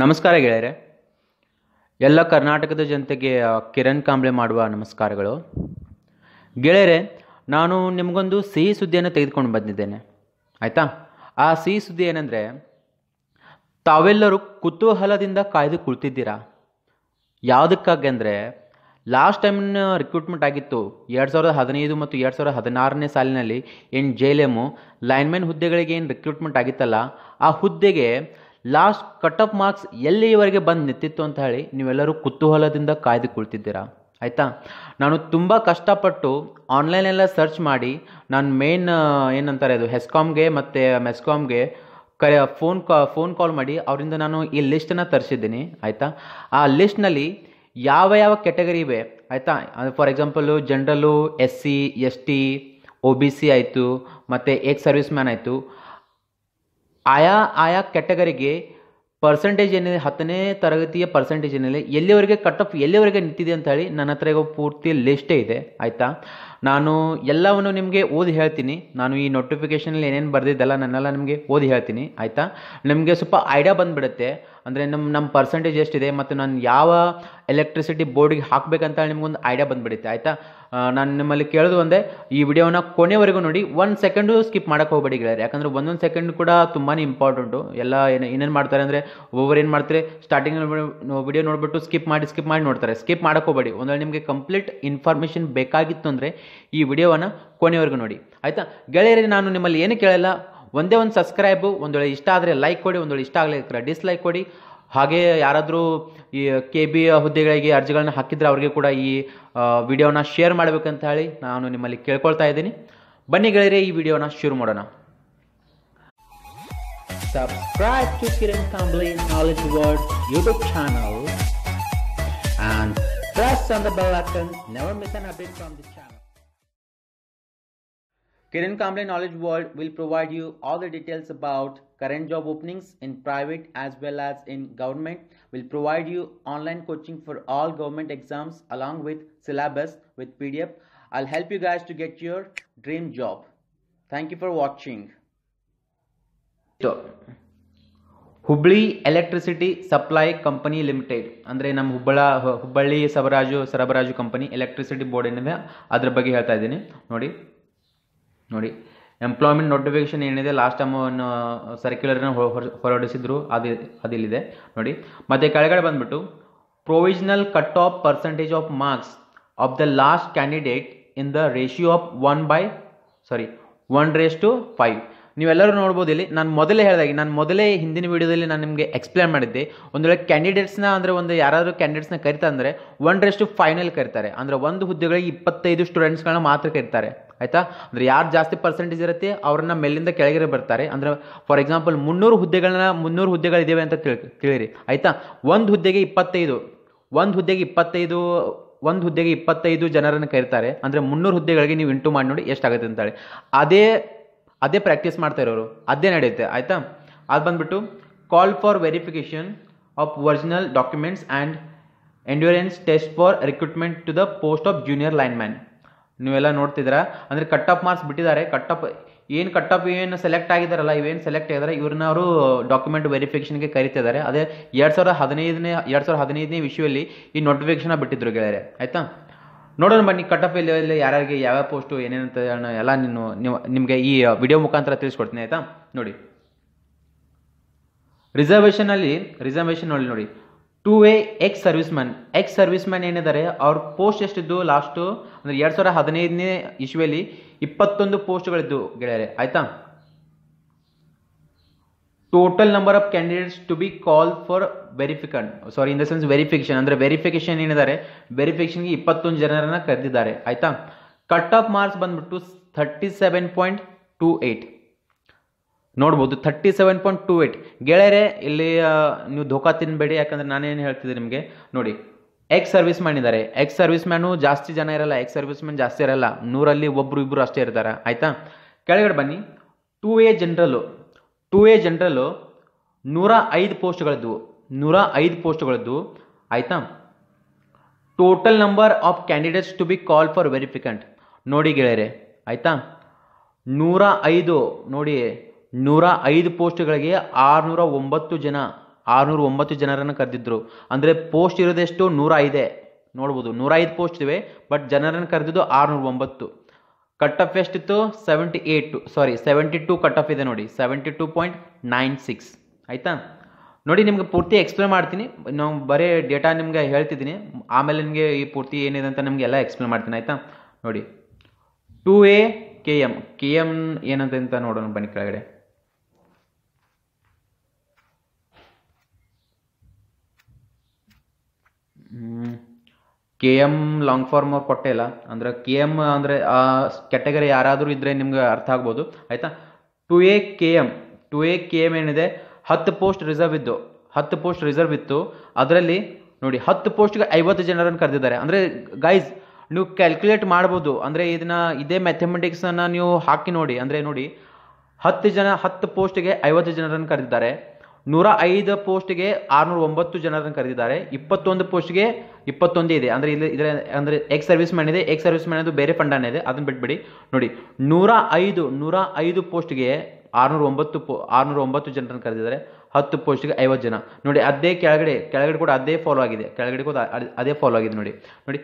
ನಮಸ್ಕಾರ ಗೆಳೆಯರೆ ಎಲ್ಲ ಕರ್ನಾಟಕದ ಜನತೆಗೆ ಕಿರಣ್ ಕಾಂಬ್ಳೆ ಮಾಡುವ ನಮಸ್ಕಾರಗಳು ಗೆಳೆಯರೆ ನಾನು ನಿಮಗೊಂದು ಸಿಹಿ ಸುದ್ದಿಯನ್ನು ತೆಗೆದುಕೊಂಡು ಬಂದಿದ್ದೇನೆ ಆಯಿತಾ ಆ ಸಿಹಿ ಸುದ್ದಿ ಏನಂದರೆ ತಾವೆಲ್ಲರೂ ಕುತೂಹಲದಿಂದ ಕಾಯ್ದು ಕುಳಿತಿದ್ದೀರಾ ಯಾವುದಕ್ಕಾಗಿ ಅಂದರೆ ಲಾಸ್ಟ್ ಟೈಮ್ನ ರಿಕ್ರೂಟ್ಮೆಂಟ್ ಆಗಿತ್ತು ಎರಡು ಸಾವಿರದ ಹದಿನೈದು ಮತ್ತು ಎರಡು ಸಾವಿರದ ಹದಿನಾರನೇ ಸಾಲಿನಲ್ಲಿ ಏನು ಜೆ ಎಲ್ ಎಮ್ಮು ಲೈನ್ಮೆನ್ ಹುದ್ದೆಗಳಿಗೆ ಏನು ರಿಕ್ರೂಟ್ಮೆಂಟ್ ಆಗಿತ್ತಲ್ಲ ಆ ಹುದ್ದೆಗೆ ಲಾಸ್ಟ್ ಕಟ್ ಆಫ್ ಮಾರ್ಕ್ಸ್ ಎಲ್ಲಿವರೆಗೆ ಬಂದು ನಿಂತಿತ್ತು ಅಂತ ಹೇಳಿ ನೀವೆಲ್ಲರೂ ಕುತೂಹಲದಿಂದ ಕಾಯ್ದುಕೊಳ್ತಿದ್ದೀರಾ ಆಯಿತಾ ನಾನು ತುಂಬ ಕಷ್ಟಪಟ್ಟು ಆನ್ಲೈನೆಲ್ಲ ಸರ್ಚ್ ಮಾಡಿ ನಾನು ಮೇನ್ ಏನಂತಾರೆ ಅದು ಹೆಸ್ಕಾಮ್ಗೆ ಮತ್ತು ಮೆಸ್ಕಾಮ್ಗೆ ಕರೆ ಫೋನ್ ಕಾ ಫೋನ್ ಕಾಲ್ ಮಾಡಿ ಅವರಿಂದ ನಾನು ಈ ಲಿಸ್ಟನ್ನು ತರಿಸಿದ್ದೀನಿ ಆಯಿತಾ ಆ ಲಿಸ್ಟ್ನಲ್ಲಿ ಯಾವ ಯಾವ ಕ್ಯಾಟಗರಿ ಇವೆ ಆಯಿತಾ for example general S C S T O B C ಆಯಿತು ಮತ್ತು ಎಕ್ಸ್ ಸರ್ವಿಸ್ ಮ್ಯಾನ್ ಆಯಿತು ಆಯಾ ಆಯಾ ಕೆಟಗರಿಗೆ ಪರ್ಸೆಂಟೇಜ್ ಏನಿದೆ ಹತ್ತನೇ ತರಗತಿಯ ಪರ್ಸೆಂಟೇಜ್ ಏನಿದೆ ಎಲ್ಲಿವರೆಗೆ ಕಟ್ ಆಫ್ ಎಲ್ಲಿವರೆಗೆ ನಿಂತಿದೆ ಅಂತ ಹೇಳಿ ನನ್ನ ಹತ್ರ ಈಗ ಪೂರ್ತಿ ಲಿಸ್ಟೇ ಇದೆ ಆಯಿತಾ ನಾನು ಎಲ್ಲವನ್ನು ನಿಮಗೆ ಓದಿ ಹೇಳ್ತೀನಿ ನಾನು ಈ ನೋಟಿಫಿಕೇಷನಲ್ಲಿ ಏನೇನು ಬರೆದಿದ್ದೆಲ್ಲ ನನ್ನೆಲ್ಲ ನಿಮಗೆ ಓದಿ ಹೇಳ್ತೀನಿ ಆಯಿತಾ ನಿಮಗೆ ಸ್ವಲ್ಪ ಐಡಿಯಾ ಬಂದುಬಿಡುತ್ತೆ ಅಂದರೆ ನಮ್ಮ ನಮ್ಮ ಪರ್ಸೆಂಟೇಜ್ ಎಷ್ಟಿದೆ ಮತ್ತು ನಾನು ಯಾವ ಎಲೆಕ್ಟ್ರಿಸಿಟಿ ಬೋರ್ಡಿಗೆ ಹಾಕಬೇಕಂತ ನಿಮಗೊಂದು ಐಡಿಯಾ ಬಂದುಬಿಡುತ್ತೆ ಆಯಿತಾ ನಾನು ನಿಮ್ಮಲ್ಲಿ ಕೇಳೋದು ಒಂದೇ ಈ ವಿಡಿಯೋನ ಕೊನೆವರೆಗೂ ನೋಡಿ ಒಂದು ಸೆಕೆಂಡು ಸ್ಕಿಪ್ ಮಾಡಕ್ಕೆ ಹೋಗಬೇಡಿ ಗೆಳೆಯರೆ ಯಾಕಂದರೆ ಒಂದೊಂದು ಸೆಕೆಂಡ್ ಕೂಡ ತುಂಬಾ ಇಂಪಾರ್ಟೆಂಟು ಎಲ್ಲ ಏನು ಏನೇನು ಮಾಡ್ತಾರೆ ಅಂದರೆ ಒಬ್ಬೊಬ್ಬರು ಏನು ಮಾಡ್ತಾರೆ ಸ್ಟಾರ್ಟಿಂಗ್ ವಿಡಿಯೋ ನೋಡಿಬಿಟ್ಟು ಸ್ಕಿಪ್ ಮಾಡಿ ಸ್ಕಿಪ್ ಮಾಡಿ ನೋಡ್ತಾರೆ ಸ್ಕಿಪ್ ಮಾಡೋಕ್ಕೆ ಹೋಗಬೇಡಿ ಒಂದೊಂದು ನಿಮಗೆ ಕಂಪ್ಲೀಟ್ ಇನ್ಫಾರ್ಮೇಷನ್ ಬೇಕಾಗಿತ್ತು ಅಂದರೆ ಈ ವಿಡಿಯೋವನ್ನು ಕೊನೆಯವರೆಗೂ ನೋಡಿ ಆಯಿತಾ ಗೆಳೆಯರಿಗೆ ನಾನು ನಿಮ್ಮಲ್ಲಿ ಏನು ಕೇಳಲ್ಲ ಒಂದೇ ಒಂದು ಸಬ್ಸ್ಕ್ರೈಬು ಒಂದೊಳ್ಳೆ ಇಷ್ಟ ಆದರೆ ಲೈಕ್ ಕೊಡಿ ಒಂದೊಳ್ಳೆ ಇಷ್ಟ ಆಗಲಿಕ್ಕೆ ಡಿಸ್ಲೈಕ್ ಕೊಡಿ ಹಾಗೆ ಯಾರಾದರೂ ಈ ಕೆ ಬಿ ಹುದ್ದೆಗಳಿಗೆ ಅರ್ಜಿಗಳನ್ನ ಹಾಕಿದರೆ ಅವ್ರಿಗೆ ಕೂಡ ಈ ವಿಡಿಯೋನ ಶೇರ್ ಮಾಡಬೇಕಂತ ಹೇಳಿ ನಾನು ನಿಮ್ಮಲ್ಲಿ ಕೇಳ್ಕೊಳ್ತಾ ಇದ್ದೀನಿ ಬನ್ನಿ ಗೆಳೆಯರೆ ಈ ವಿಡಿಯೋನ ಶುರು ಮಾಡೋಣ subscribe to Kiran Kambli Knowledge World YouTube channel and press on the bell icon. Never miss an update from the channel. Kiran Kamble Knowledge World will provide you all the details about current job openings in private as well as in government. Will provide you online coaching for all government exams along with syllabus with PDF. I'll help you guys to get your dream job. Thank you for watching. Hubli electricity supply company limited ಅಂದರೆ ನಮ್ಮ ಹುಬ್ಬಳ ಹುಬ್ಬಳ್ಳಿ ಸಬರಾಜು ಸರಬರಾಜು company electricity board ಏನಿದೆ ಅದ್ರ ಬಗ್ಗೆ ಹೇಳ್ತಾ ಇದ್ದೀನಿ ನೋಡಿ ನೋಡಿ ಎಂಪ್ಲಾಯ್ಮೆಂಟ್ ನೋಟಿಫಿಕೇಶನ್ ಏನಿದೆ ಲಾಸ್ಟ್ ಟೈಮ್ ಸರ್ಕ್ಯುಲರ್ನ ಹೊರಡಿಸಿದ್ರು ಅದು ಅದಿಲ್ಲಿದೆ ನೋಡಿ ಮತ್ತು ಕೆಳಗಡೆ ಬಂದ್ಬಿಟ್ಟು provisional cut off percentage of marks of the last candidate in the ratio of one by sorry one race to five ನೀವೆಲ್ಲರೂ ನೋಡ್ಬೋದು ಇಲ್ಲಿ ನಾನು ಮೊದಲೇ ಹೇಳಿದಾಗೆ ನಾನು ಮೊದಲೇ ಹಿಂದಿನ ವೀಡಿಯೋದಲ್ಲಿ ನಾನು ನಿಮಗೆ ಎಕ್ಸ್ಪ್ಲೇನ್ ಮಾಡಿದ್ದೆ ಒಂದು ವೇಳೆ ಕ್ಯಾಂಡಿಡೇಟ್ಸ್ನ ಅಂದರೆ ಒಂದು ಯಾರಾದರೂ ಕ್ಯಾಂಡಿಡೇಟ್ಸ್ನ ಕರಿತಾ ಅಂದರೆ ಒನ್ ರೇಸ್ ಟು ಫೈನಲ್ ಕರಿತಾರೆ ಅಂದರೆ ಒಂದು ಹುದ್ದೆಗಳಿಗೆ ಇಪ್ಪತ್ತೈದು ಸ್ಟೂಡೆಂಟ್ಸ್ಗಳನ್ನ ಮಾತ್ರ ಕರಿತಾರೆ ಆಯಿತಾ ಅಂದರೆ ಯಾರು ಜಾಸ್ತಿ ಪರ್ಸೆಂಟೇಜ್ ಇರುತ್ತೆ ಅವ್ರನ್ನ ಮೇಲಿಂದ ಕೆಳಗೆ ಬರ್ತಾರೆ ಅಂದರೆ ಫಾರ್ ಎಕ್ಸಾಂಪಲ್ ಮುನ್ನೂರು ಹುದ್ದೆಗಳನ್ನ ಮುನ್ನೂರು ಹುದ್ದೆಗಳಿದ್ದಾವೆ ಅಂತ ತಿಳ್ ತಿಳಿರಿ ಆಯಿತಾ ಒಂದು ಹುದ್ದೆಗೆ ಇಪ್ಪತ್ತೈದು ಒಂದು ಹುದ್ದೆಗೆ ಇಪ್ಪತ್ತೈದು ಒಂದು ಹುದ್ದೆಗೆ ಇಪ್ಪತ್ತೈದು ಜನರನ್ನು ಕರೀತಾರೆ ಅಂದರೆ ಮುನ್ನೂರು ಹುದ್ದೆಗಳಿಗೆ ನೀವು ಇಂಟು ಮಾಡಿ ನೋಡಿ ಎಷ್ಟಾಗುತ್ತೆ ಅಂತೇಳಿ ಅದೇ ಅದೇ ಪ್ರಾಕ್ಟೀಸ್ ಮಾಡ್ತಾ ಇರೋರು ಅದೇ ನಡೆಯುತ್ತೆ ಆಯಿತಾ ಅದು ಬಂದುಬಿಟ್ಟು call for verification of original documents and endurance test for recruitment to the post of junior lineman ನೀವೆಲ್ಲ ನೋಡ್ತಿದ್ದೀರಾ ಅಂದರೆ ಕಟ್ ಆಫ್ ಮಾರ್ಕ್ಸ್ ಬಿಟ್ಟಿದ್ದಾರೆ ಕಟ್ ಆಫ್ ಏನು ಕಟ್ ಆಫ್ ಏನು ಸೆಲೆಕ್ಟ್ ಆಗಿದ್ದಾರಲ್ಲ ಇವೇನು ಸೆಲೆಕ್ಟ್ ಆಗಿದ್ದಾರೆ ಇವ್ರನ್ನ ಅವರು ಡಾಕ್ಯುಮೆಂಟ್ ವೆರಿಫಿಕೇಷನ್ಗೆ ಕರಿತಿದ್ದಾರೆ ಅದೇ ಎರಡು ಸಾವಿರದ ಹದಿನೈದನೇ ಎರಡು ಸಾವಿರದ ಹದಿನೈದನೇ ವಿಷಯದಲ್ಲಿ ಈ ನೋಟಿಫಿಕೇಷನ್ ಬಿಟ್ಟಿದ್ರು ಗೆಳೆಯರೆ ಆಯಿತಾ ನೋಡೋಣ ಬನ್ನಿ ಕಟ್ ಅಪ್ ಎಲ್ಲಿ ಯಾರ್ಯಾರಿಗೆ ಯಾವ್ಯಾವ ಪೋಸ್ಟು ಏನೇನಂತ ಎಲ್ಲ ನೀನು ನಿಮಗೆ ಈ ವಿಡಿಯೋ ಮುಖಾಂತರ ತಿಳಿಸ್ಕೊಡ್ತೀನಿ ಆಯಿತಾ ನೋಡಿ ರಿಸರ್ವೇಷನಲ್ಲಿ ರಿಸರ್ವೇಷನ್ ನೋಡಿ ನೋಡಿ two way ex man ex service serviceman ಏನಿದ್ದಾರೆ ಅವ್ರ ಪೋಸ್ಟ್ ಎಷ್ಟಿದ್ದು ಲಾಸ್ಟು ಅಂದರೆ ಎರಡು ಸಾವಿರ ಹದಿನೈದನೇ ಇಶ್ಯೂಯಲ್ಲಿ ಇಪ್ಪತ್ತೊಂದು ಪೋಸ್ಟ್ಗಳಿದ್ದು ಗೆಳೆಯರೆ ಆಯಿತಾ total number of candidates to be call for verification sorry in the sense verification ಅಂದರೆ ವೆರಿಫಿಕೇಶನ್ ಏನಿದ್ದಾರೆ ವೆರಿಫಿಕೇಶನ್ಗೆ ಇಪ್ಪತ್ತೊಂದು ಜನರನ್ನು ಕರೆದಿದ್ದಾರೆ ಆಯಿತಾ ಕಟ್ ಆಫ್ ಮಾರ್ಕ್ಸ್ ಬಂದ್ಬಿಟ್ಟು thirty seven point two eight ನೋಡ್ಬೋದು thirty seven point two eight ಗೆಳೆಯರೆ ಇಲ್ಲಿ ನೀವು ಧೋಕಾ ತಿನ್ನಬೇಡಿ ಯಾಕಂದರೆ ನಾನೇನು ಹೇಳ್ತಿದ್ದೆ ನಿಮಗೆ ನೋಡಿ ಎಕ್ಸ್ ಸರ್ವಿಸ್ ಮ್ಯಾನ್ ಇದ್ದಾರೆ ಎಕ್ಸ್ ಸರ್ವಿಸ್ ಮ್ಯಾನು ಜಾಸ್ತಿ ಜನ ಇರಲ್ಲ ಎಕ್ಸ್ ಸರ್ವಿಸ್ ಮ್ಯಾನ್ ಜಾಸ್ತಿ ಇರಲ್ಲ ನೂರಲ್ಲಿ ಒಬ್ಬರು ಇಬ್ಬರು ಅಷ್ಟೇ ಇರ್ತಾರೆ ಆಯಿತಾ ಕೆಳಗಡೆ ಬನ್ನಿ two A general two A general ನೂರ ಐದು ಪೋಸ್ಟ್ಗಳದ್ದು ನೂರ ಐದು ಪೋಸ್ಟ್ಗಳದ್ದು ಆಯಿತಾ total number of candidates to be call for verification ನೋಡಿ ಗೆಳೆಯರೆ ಆಯಿತಾ ನೂರ ಐದು ನೋಡಿ ನೂರ ಐದು ಪೋಸ್ಟ್ಗಳಿಗೆ ಆರುನೂರ ಒಂಬತ್ತು ಜನ ಆರುನೂರ ಒಂಬತ್ತು ಜನರನ್ನು ಕರೆದಿದ್ದರು ಅಂದರೆ ಪೋಸ್ಟ್ ಇರೋದೆಷ್ಟು ನೂರ ಐದೇ ನೋಡ್ಬೋದು ನೂರ ಐದು ಪೋಸ್ಟ್ ಇವೆ ಬಟ್ ಜನರನ್ನು ಕರೆದಿದ್ದು ಆರುನೂರ ಒಂಬತ್ತು ಕಟ್ ಆಫ್ ಎಷ್ಟಿತ್ತು seventy eight sorry seventy two cut off ಇದೆ ನೋಡಿ seventy two point nine six ಆಯಿತಾ ನೋಡಿ ನಿಮ್ಗೆ ಪೂರ್ತಿ ಎಕ್ಸ್ಪ್ಲೇನ್ ಮಾಡ್ತೀನಿ ನಾವು ಬರೀ ಡೇಟಾ ನಿಮಗೆ ಹೇಳ್ತಿದ್ದೀನಿ ಆಮೇಲೆ ನಿಮಗೆ ಈ ಪೂರ್ತಿ ಏನಿದೆ ಅಂತ ನಿಮಗೆ ಎಲ್ಲ ಎಕ್ಸ್ಪ್ಲೇನ್ ಮಾಡ್ತೀನಿ ಆಯಿತಾ ನೋಡಿ two A K M K M ಏನಂತ ನೋಡೋಣ ಬನ್ನಿ ಕೆಳಗಡೆ ಕೆ ಎಮ್ ಲಾಂಗ್ ಫಾರ್ಮ್ ಕೊಟ್ಟೆ ಇಲ್ಲ ಅಂದರೆ ಕೆ ಎಮ್ ಅಂದರೆ ಆ ಕೆಟಗರಿ ಯಾರಾದರೂ ಇದ್ದರೆ ನಿಮ್ಗೆ ಅರ್ಥ ಆಗ್ಬೋದು ಆಯಿತಾ two A K M two A K M ಏನಿದೆ ಹತ್ತು ಪೋಸ್ಟ್ ರಿಸರ್ವ್ ಇದ್ದು ಹತ್ತು ಪೋಸ್ಟ್ ರಿಸರ್ವ್ ಇತ್ತು ಅದರಲ್ಲಿ ನೋಡಿ ಹತ್ತು ಪೋಸ್ಟ್ಗೆ ಐವತ್ತು ಜನರನ್ನು ಕರೆದಿದ್ದಾರೆ ಅಂದರೆ ಗೈಸ್ ನೀವು ಕ್ಯಾಲ್ಕುಲೇಟ್ ಮಾಡ್ಬೋದು ಅಂದರೆ ಇದನ್ನ ಇದೇ ಮ್ಯಾಥಮೆಟಿಕ್ಸನ್ನು ನೀವು ಹಾಕಿ ನೋಡಿ ಅಂದರೆ ನೋಡಿ ಹತ್ತು ಜನ ಹತ್ತು ಪೋಸ್ಟ್ಗೆ ಐವತ್ತು ಜನರನ್ನು ಕರೆದಿದ್ದಾರೆ ನೂರ ಐದು ಪೋಸ್ಟ್ಗೆ ಆರುನೂರ ಒಂಬತ್ತು ಜನರನ್ನು ಕರೆದಿದ್ದಾರೆ ಇಪ್ಪತ್ತೊಂದು ಪೋಸ್ಟ್ಗೆ ಇಪ್ಪತ್ತೊಂದೇ ಇದೆ ಅಂದರೆ ಇಲ್ಲಿ ಇದರ ಅಂದರೆ ಎಕ್ಸ್ ಸರ್ವಿಸ್ ಮ್ಯಾನ್ ಇದೆ ಎಕ್ಸ್ ಸರ್ವಿಸ್ ಮ್ಯಾನ್ ಅದು ಬೇರೆ ಫಂಡಾನೇ ಇದೆ ಅದನ್ನು ಬಿಟ್ಬಿಡಿ ನೋಡಿ ನೂರ ಐದು ನೂರ ಐದು ಪೋಸ್ಟ್ಗೆ ಆರುನೂರ ಒಂಬತ್ತು ಪೋ ಆರುನೂರ ಒಂಬತ್ತು ಜನರನ್ನು ಕರೆದಿದ್ದಾರೆ ಹತ್ತು ಪೋಸ್ಟ್ಗೆ ಐವತ್ತು ಜನ ನೋಡಿ ಅದೇ ಕೆಳಗಡೆ ಕೆಳಗಡೆ ಕೂಡ ಅದೇ ಫಾಲೋ ಆಗಿದೆ ಕೆಳಗಡೆ ಕೂಡ ಅದೇ ಫಾಲೋ ಆಗಿದೆ ನೋಡಿ ನೋಡಿ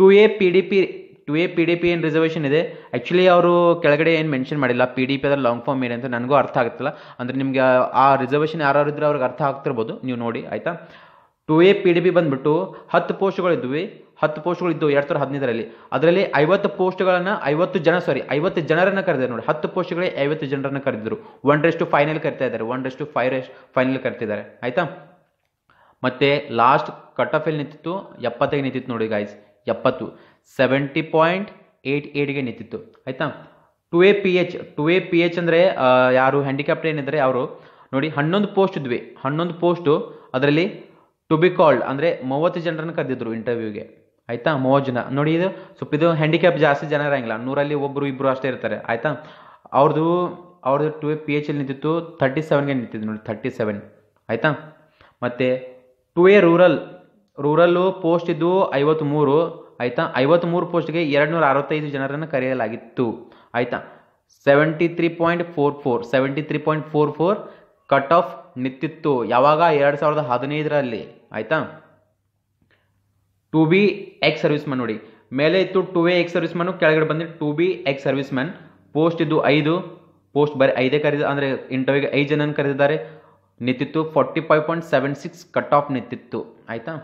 two A P D P two A P D P ಏನು ರಿಸರ್ವೇಷನ್ ಇದೆ ಆ್ಯಕ್ಚುಲಿ ಅವರು ಕೆಳಗಡೆ ಏನು ಮೆನ್ಷನ್ ಮಾಡಿಲ್ಲ ಪಿ ಡಿ ಪಿ ಅದ್ರ ಲಾಂಗ್ ಫಾರ್ಮ್ ಏನು ಅಂತ ನನಗೂ ಅರ್ಥ ಆಗುತ್ತಲ್ಲ ಅಂದರೆ ನಿಮಗೆ ಆ ರಿಸರ್ವೇಷನ್ ಯಾರು ಇದ್ರೆ ಅವ್ರಿಗೆ ಅರ್ಥ ಆಗ್ತಿರ್ಬೋದು ನೀವು ನೋಡಿ ಆಯಿತಾ two A P D P ಬಂದುಬಿಟ್ಟು ಹತ್ತು ಪೋಸ್ಟ್ಗಳಿದ್ವಿ ಹತ್ತು ಇದ್ದವು ಎರಡು ಸಾವಿರದ ಹದಿನೈದರಲ್ಲಿ ಅದರಲ್ಲಿ ಐವತ್ತು ಪೋಸ್ಟ್ಗಳನ್ನು ಐವತ್ತು ಜನ ಸಾರಿ ಐವತ್ತು ಜನರನ್ನು ಕರೆದಿದ್ದಾರೆ ನೋಡಿ ಹತ್ತು ಪೋಸ್ಟ್ಗಳೇ ಐವತ್ತು ಜನರನ್ನು ಕರೆದಿದ್ರು ಒನ್ ರೆಸ್ ಫೈನಲ್ ಕರಿತಾ ಇದ್ದಾರೆ ಒನ್ ರೆಸ್ ಟು ಫೈವ್ ರೆಸ್ ಫೈನಲ್ ಕರಿತಿದ್ದಾರೆ ಆಯಿತಾ ಮತ್ತು ಲಾಸ್ಟ್ ಕಟ್ ಆಫ್ ಎಲ್ಲಿ ನಿಂತಿತ್ತು ಎಪ್ಪತ್ತೈದು ನಿಂತಿತ್ತು ನೋಡಿ ಗಾಯ್ಸ್ ಎಪ್ಪತ್ತು ಸೆವೆಂಟಿ ಪಾಯಿಂಟ್ ಏಯ್ಟ್ ಏಯ್ಟ್ಗೆ ನಿಂತಿತ್ತು ಆಯಿತಾ two A P H two A P H ಅಂದರೆ ಯಾರು ಹ್ಯಾಂಡಿಕ್ಯಾಪ್ಟ್ ಏನಿದ್ರೆ ಅವರು ನೋಡಿ ಹನ್ನೊಂದು ಪೋಸ್ಟ್ ಇದ್ವಿ ಹನ್ನೊಂದು ಪೋಸ್ಟು ಅದರಲ್ಲಿ ಟು ಬಿ ಕಾಲ್ಡ್ ಅಂದರೆ ಮೂವತ್ತು ಜನರನ್ನು ಕರೆದಿದ್ರು ಇಂಟರ್ವ್ಯೂಗೆ ಆಯಿತಾ ಮೂವತ್ತು ಜನ ನೋಡಿ ಇದು ಸ್ವಲ್ಪ ಇದು ಹ್ಯಾಂಡಿಕ್ಯಾಪ್ ಜಾಸ್ತಿ ಜನ ಇರೋಂಗಿಲ್ಲ ನೂರಲ್ಲಿ ಒಬ್ಬರು ಇಬ್ಬರು ಅಷ್ಟೇ ಇರ್ತಾರೆ ಆಯಿತಾ ಅವ್ರದ್ದು ಅವ್ರದ್ದು ಟು ಎ ಪಿ ಎಚ್ ಅಲ್ಲಿ ನಿಂತಿತ್ತು ಥರ್ಟಿ ಸೆವೆನ್ಗೆ ನಿಂತಿದ್ದು ನೋಡಿ ಥರ್ಟಿ ಸೆವೆನ್ ಆಯಿತಾ ಮತ್ತು two A rural rural post ಇದ್ದು ಐವತ್ತ್ಮೂರು ಆಯಿತಾ ಐವತ್ತ್ಮೂರು ಪೋಸ್ಟ್ಗೆ ಎರಡು ನೂರ ಅರವತ್ತೈದು ಜನರನ್ನು ಕರೆಯಲಾಗಿತ್ತು ಆಯಿತಾ seventy three point four four seventy three point four four cut off ನಿಂತಿತ್ತು ಯಾವಾಗ ಎರಡು ಸಾವಿರದ ಹದಿನೈದರಲ್ಲಿ ಆಯಿತಾ two B ex service serviceman ನೋಡಿ ಮೇಲೆ ಇತ್ತು two A ex service serviceman ಕೆಳಗಡೆ ಬಂದು two B ex service serviceman post ಇದ್ದು ಐದು ಪೋಸ್ಟ್ ಬರೀ ಐದೇ ಕರೆದ ಅಂದರೆ ಇಂಟರ್ವ್ಯೂಗೆ ಐದು ಜನನ ಕರೆದಿದ್ದಾರೆ ನಿಂತಿತ್ತು forty five point seven six cut off ನಿಂತಿತ್ತು ಆಯಿತಾ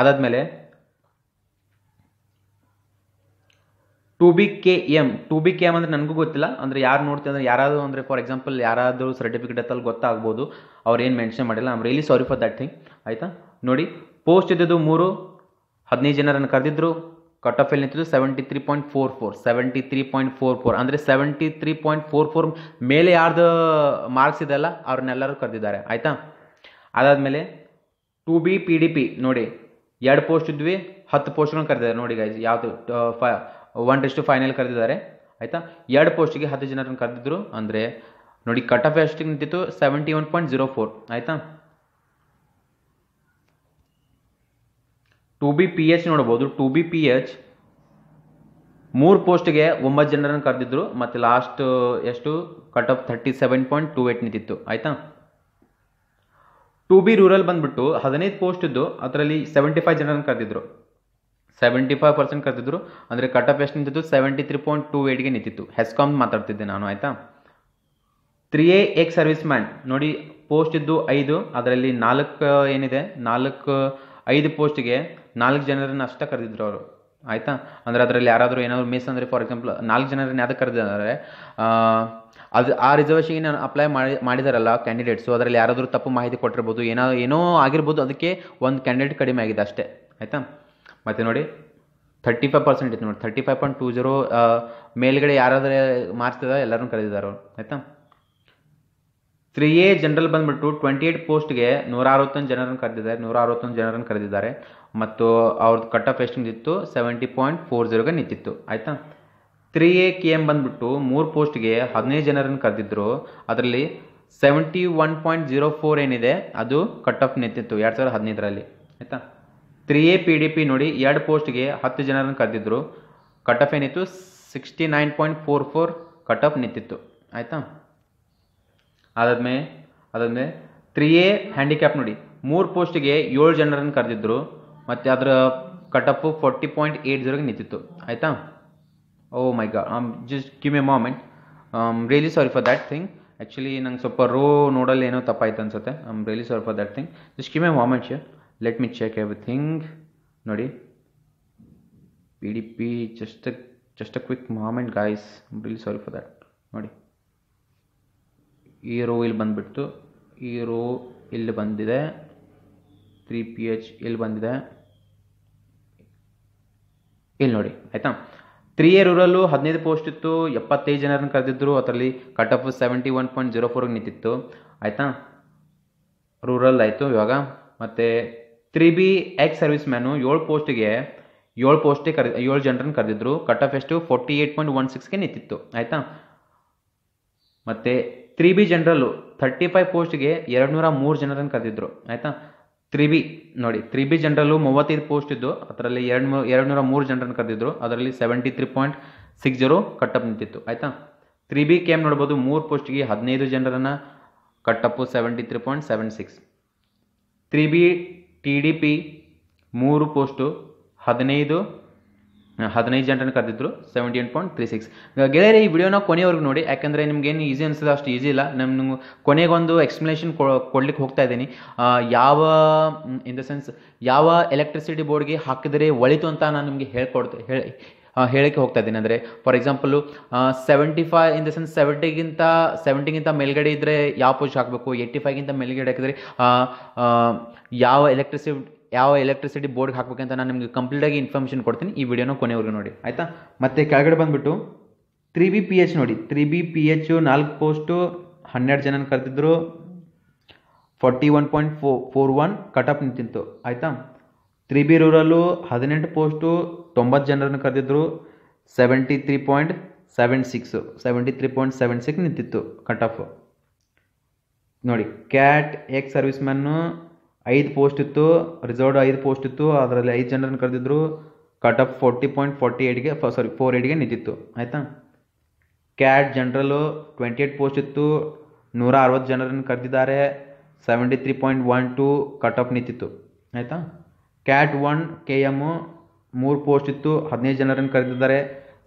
ಅದಾದಮೇಲೆ two B K M two B K M ಅಂದರೆ ನನಗೂ ಗೊತ್ತಿಲ್ಲ ಅಂದರೆ ಯಾರು ನೋಡ್ತೀವಿ ಅಂದರೆ ಯಾರಾದರೂ ಅಂದರೆ ಫಾರ್ ಎಕ್ಸಾಂಪಲ್ ಯಾರಾದರೂ ಸರ್ಟಿಫಿಕೇಟ್ ಅಲ್ಲಿ ಗೊತ್ತಾಗ್ಬೋದು ಅವ್ರು ಏನು ಮೆನ್ಷನ್ ಮಾಡಿಲ್ಲ am really sorry for that thing ಆಯಿತಾ ನೋಡಿ ಪೋಸ್ಟ್ ಇದ್ದಿದ್ದು ಮೂರು ಹದಿನೈದು ಜನರನ್ನು ಕರೆದಿದ್ರು ಕಟ್ ಆಫ್ ಎಲ್ಲಿ ನಿಂತಿದ್ದು seventy three point four four seventy three point four four ಅಂದರೆ seventy three point four four ಮೇಲೆ ಯಾರ್ದು ಮಾರ್ಕ್ಸ್ ಇದೆಲ್ಲ ಅವ್ರನ್ನೆಲ್ಲರೂ ಕರೆದಿದ್ದಾರೆ ಆಯಿತಾ ಅದಾದಮೇಲೆ two B P D P ನೋಡಿ ಎರಡು ಪೋಸ್ಟ್ ಇದ್ವಿ ಹತ್ತು ಪೋಸ್ಟ್ಗಳನ್ನು ಕರೆದಿದ್ದಾರೆ ನೋಡಿ ಗೈಸ್ ಯಾವುದು ಫೈ ಒನ್ ಟು ಫೈನಲ್ ಕರೆದಿದ್ದಾರೆ ಆಯಿತಾ ಎರಡು ಪೋಸ್ಟಿಗೆ ಹತ್ತು ಜನರನ್ನು ಕರೆದಿದ್ರು ಅಂದರೆ ನೋಡಿ ಕಟ್ ಆಫ್ ಎಷ್ಟಿಗೆ ನಿಂತಿತ್ತು seventy one point zero four ಆಯಿತಾ ಟು ಬಿ ಪಿ ಎಚ್ ನೋಡ್ಬೋದು ಟು ಬಿ ಪಿ ಎಚ್ ಮೂರು ಪೋಸ್ಟ್ಗೆ ಒಂಬತ್ತು ಜನರನ್ನು ಕರೆದಿದ್ರು ಮತ್ತು ಲಾಸ್ಟ್ ಎಷ್ಟು cut off thirty seven point two eight ನಿಂತಿತ್ತು ಆಯಿತಾ ಟು ಬಿ ರೂರಲ್ ಬಂದ್ಬಿಟ್ಟು ಹದಿನೈದು ಪೋಸ್ಟ್ ಇದ್ದು ಅದರಲ್ಲಿ ಸೆವೆಂಟಿ ಫೈವ್ ಜನರನ್ನು ಕರೆದಿದ್ರು ಸೆವೆಂಟಿ ಫೈವ್ ಪರ್ಸೆಂಟ್ ಕರೆದಿದ್ರು ಅಂದರೆ ಕಟ್ ಆಫ್ ಎಷ್ಟು ನಿಂತಿತ್ತು ಸೆವೆಂಟಿ ತ್ರೀ ಪಾಯಿಂಟ್ ಟೂ ಏಟ್ಗೆ ನಿಂತಿತ್ತು ಹೆಸ್ಕಾಮ್ ಮಾತಾಡ್ತಿದ್ದೆ ನಾನು ಆಯಿತಾ three A ex service serviceman ನೋಡಿ ಪೋಸ್ಟ್ ಇದ್ದು ಐದು ಅದರಲ್ಲಿ ನಾಲ್ಕು ಏನಿದೆ ನಾಲ್ಕು ಐದು ಪೋಸ್ಟ್ಗೆ ನಾಲ್ಕು ಜನರನ್ನು ಅಷ್ಟೇ ಕರೆದಿದ್ರು ಅವರು ಆಯಿತಾ ಅಂದರೆ ಅದರಲ್ಲಿ ಯಾರಾದರೂ ಏನಾದರೂ ಮಿಸ್ ಅಂದರೆ ಫಾರ್ ಎಕ್ಸಾಂಪಲ್ ನಾಲ್ಕು ಜನರನ್ನು ಯಾವ್ದು ಕರೆದಿದ್ದಾರೆ ಅದು ಆ ರಿಸರ್ವೇಷನ್ಗೆ ನಾನು ಅಪ್ಲೈ ಮಾಡಿ ಮಾಡಿದಾರಲ್ಲ ಕ್ಯಾಂಡಿಡೇಟ್ಸು ಅದರಲ್ಲಿ ಯಾರಾದರೂ ತಪ್ಪು ಮಾಹಿತಿ ಕೊಟ್ಟಿರ್ಬೋದು ಏನೋ ಏನೋ ಆಗಿರ್ಬೋದು ಅದಕ್ಕೆ ಒಂದು ಕ್ಯಾಂಡಿಡೇಟ್ ಕಡಿಮೆ ಆಗಿದೆ ಅಷ್ಟೇ ಆಯಿತಾ ಮತ್ತು ನೋಡಿ ಥರ್ಟಿ ಫೈವ್ ಪರ್ಸೆಂಟ್ ಇತ್ತು ನೋಡಿ thirty five point two zero ಮೇಲ್ಗಡೆ ಯಾರಾದರೂ ಮಾರ್ಕ್ಸ್ ಎಲ್ಲರೂ ಕರೆದಿದ್ದಾರೆ ಆಯಿತಾ ತ್ರೀ ಎ ಜನರಲ್ ಬಂದ್ಬಿಟ್ಟು ಟ್ವೆಂಟಿ ಏಟ್ ಪೋಸ್ಟ್ಗೆ ನೂರ ಅರವತ್ತೊಂದು ಜನರನ್ನು ಕರೆದಿದ್ದಾರೆ ನೂರ ಅರವತ್ತೊಂದು ಜನರನ್ನು ಕರೆದಿದ್ದಾರೆ ಮತ್ತು ಅವ್ರದ್ದು ಕಟ್ ಆಫ್ ನಿಂತಿತ್ತು ಸೆವೆಂಟಿ ಪಾಯಿಂಟ್ ಫೋರ್ ಜೀರೋಗೆ ನಿಂತಿತ್ತು ಆಯಿತಾ ತ್ರೀ ಎ ಕೆ ಎಮ್ ಬಂದ್ಬಿಟ್ಟು ಮೂರು ಪೋಸ್ಟ್ಗೆ ಹದಿನೈದು ಜನರನ್ನು ಕರೆದಿದ್ದರು ಅದರಲ್ಲಿ seventy one point zero four ಏನಿದೆ ಅದು ಕಟ್ ಆಫ್ ನಿಂತಿತ್ತು ಎರಡು ಸಾವಿರದ ಹದಿನೈದರಲ್ಲಿ ಆಯಿತಾ three A P D P ನೋಡಿ ಎರಡು ಪೋಸ್ಟ್ಗೆ ಹತ್ತು ಜನರನ್ನು ಕರೆದಿದ್ದರು ಕಟ್ ಆಫ್ ಏನಿತ್ತು sixty nine point four four cut off ನಿಂತಿತ್ತು ಆಯಿತಾ ಅದಾದ್ಮೇಲೆ ಅದಾದ್ಮೇಲೆ ತ್ರೀ ಎ ಹ್ಯಾಂಡಿಕ್ಯಾಪ್ ನೋಡಿ ಮೂರು ಪೋಸ್ಟ್ಗೆ ಏಳು ಜನರನ್ನು ಕರೆದಿದ್ದರು ಮತ್ತು ಅದರ cut off forty point eight ಜೀರೋಗೆ ನಿಂತಿತ್ತು ಆಯಿತಾ oh my god I'm just give a moment I'm really sorry for that thing actually ನಂಗೆ ಸ್ವಲ್ಪ ರೋ ನೋಡಲ್ಲಿ ಏನೋ ತಪ್ಪಾಯ್ತು ಅನ್ಸುತ್ತೆ I'm really sorry for that thing just give a moment share let me check everything ನೋಡಿ P D P just just a quick moment guys really sorry for that ನೋಡಿ ಈ rho ಇಲ್ಲಿ ಬಂದ್ಬಿಟ್ಟು ಈ ರೋ ಇಲ್ಲಿ ಬಂದಿದೆ ತ್ರೀ ಪಿ ಎಚ್ ಇಲ್ಲಿ ಬಂದಿದೆ ಇಲ್ಲಿ ನೋಡಿ ಆಯಿತಾ ತ್ರೀ ಎ ರೂರಲ್ಲು ಹದಿನೈದು ಪೋಸ್ಟ್ ಇತ್ತು ಎಪ್ಪತ್ತೈದು ಜನರನ್ನು ಕರೆದಿದ್ದರು ಅದರಲ್ಲಿ cut off seventy one point zero ಫೋರ್ಗೆ ನಿಂತಿತ್ತು ಆಯಿತಾ ರೂರಲ್ ಆಯಿತು ಇವಾಗ ಮತ್ತು three B ex service man ಏಳು ಪೋಸ್ಟಿಗೆ ಏಳು ಪೋಸ್ಟಿಗೆ ಕರೆ ಏಳು ಜನರನ್ನು ಕರೆದಿದ್ರು ಕಟ್ ಆಫ್ ಎಷ್ಟು ಫೋರ್ಟಿ ಏಯ್ಟ್ ಪಾಯಿಂಟ್ ಒನ್ ಸಿಕ್ಸ್ಗೆ ನಿಂತಿತ್ತು ಆಯಿತಾ ಮತ್ತು three B general thirty five ಪೋಸ್ಟ್ಗೆ ಎರಡು ನೂರ ಮೂರು ಜನರನ್ನು ಕರೆದಿದ್ರು ಆಯಿತಾ ತ್ರಿ ಬಿ ನೋಡಿ ತ್ರಿ ಬಿ ಜನರಲ್ಲೂ ಮೂವತ್ತೈದು ಪೋಸ್ಟ್ ಇದ್ದು ಅದರಲ್ಲಿ ಎರಡು ಮೂರು ಎರಡು ನೂರ ಮೂರು ಜನರನ್ನು ಕರೆದಿದ್ರು ಅದರಲ್ಲಿ seventy three point six zero cut off ನಿಂತಿತ್ತು ಆಯಿತಾ ತ್ರಿ ಬಿ ಕೆ ಎಮ್ ನೋಡ್ಬೋದು ಮೂರು ಪೋಸ್ಟ್ಗೆ ಹದಿನೈದು ಜನರನ್ನು cut off seventy three point seven six three B T D P ಮೂರು ಪೋಸ್ಟು ಹದಿನೈದು ಹದಿನೈದು ಜನರನ್ನು ಕರೆದಿದ್ರು ಸೆವೆಂಟಿ ಏನ್ ಪಾಯಿಂಟ್ ತ್ರೀ ಸಿಕ್ಸ್ ಗೆಳೆಯರೆ ಈ ವಿಡಿಯೋನ ಕೊನೆವರೆಗೂ ನೋಡಿ ಯಾಕಂದರೆ ನಿಮ್ಗೆ ಏನು ಈಸಿ ಅನಿಸೋದು ಅಷ್ಟು ಈಸಿ ಇಲ್ಲ ನಮ್ಮ ಕೊನೆಗೊಂದು ಎಕ್ಸ್ಪ್ಲನೇಷನ್ ಕೊಡ್ಲಿಕ್ಕೆ ಹೋಗ್ತಾ ಇದ್ದೀನಿ ಯಾವ ಇನ್ ದ ಸೆನ್ಸ್ ಯಾವ ಎಲೆಕ್ಟ್ರಿಸಿಟಿ ಬೋರ್ಡ್ಗೆ ಹಾಕಿದರೆ ಒಳಿತು ಅಂತ ನಾನು ನಿಮಗೆ ಹೇಳ್ಕೊಡ್ತೆ ಹೇಳಿ ಹೇಳಕ್ಕೆ ಹೋಗ್ತಾ ಇದ್ದೀನಿ ಅಂದರೆ for example seventy five in the sense ಸೆವೆಂಟಿಗಿಂತ ಸೆವೆಂಟಿಗಿಂತ ಮೇಲ್ಗಡೆ ಇದ್ದರೆ ಯಾವ ಪೋಸ್ಟ್ ಹಾಕಬೇಕು ಏಯ್ಟಿ ಫೈವ್ಗಿಂತ ಮೇಲ್ಗಡೆ ಹಾಕಿದರೆ ಯಾವ ಎಲೆಕ್ಟ್ರಿಸಿಟಿ ಯಾವ ಎಲೆಕ್ಟ್ರಿಸಿಟಿ ಬೋರ್ಡ್ಗೆ ಹಾಕಬೇಕಂತ ನಾನು ನಿಮಗೆ ಕಂಪ್ಲೀಟಾಗಿ ಇನ್ಫಾರ್ಮೇಷನ್ ಕೊಡ್ತೀನಿ ಈ ವಿಡಿಯೋನ ಕೊನೆವರೆಗೂ ನೋಡಿ ಆಯಿತಾ ಮತ್ತೆ ಕೆಳಗಡೆ ಬಂದುಬಿಟ್ಟು ತ್ರೀ ಬಿ ಪಿ ಎಚ್ ನೋಡಿ ತ್ರೀ ಬಿ ಪಿ ಎಚ್ ನಾಲ್ಕು ಪೋಸ್ಟು ಹನ್ನೆರಡು ಜನನ ಕರೆದಿದ್ರು forty one point four four one cut off ನಿಂತಿತ್ತು ಆಯಿತಾ ತ್ರೀ ಬಿ ರೂರಲ್ಲು ಹದಿನೆಂಟು ಪೋಸ್ಟು ತೊಂಬತ್ತು ಜನರನ್ನು ಕರೆದಿದ್ರು seventy three point seven six seventy three point seven six ನಿಂತಿತ್ತು ಕಟ್ ಆಫ್ ನೋಡಿ ಕ್ಯಾಟ್ ಎಕ್ಸ್ ಸರ್ವಿಸ್ ಮ್ಯಾನು ಐದು ಪೋಸ್ಟ್ ಇತ್ತು ರಿಸರ್ವ್ಡ್ ಐದು ಪೋಸ್ಟ್ ಇತ್ತು ಅದರಲ್ಲಿ ಐದು ಜನರನ್ನು ಕರೆದಿದ್ರು cut off forty point forty ಏಯ್ಟ್ಗೆ ಸಾರಿ ಫೋರ್ ಏಟ್ಗೆ ನಿಂತಿತ್ತು ಆಯಿತಾ cat general twenty eight post ಇತ್ತು ನೂರ ಅರವತ್ತು ಜನರನ್ನು ಕರೆದಿದ್ದಾರೆ seventy three point one two cut off ನಿಂತಿತ್ತು ಆಯಿತಾ ಕ್ಯಾಟ್ ಒನ್ ಕೆ ಎಮ್ಮು ಮೂರು ಪೋಸ್ಟ್ ಇತ್ತು ಹದಿನೈದು ಜನರನ್ನು ಕರೆದಿದ್ದಾರೆ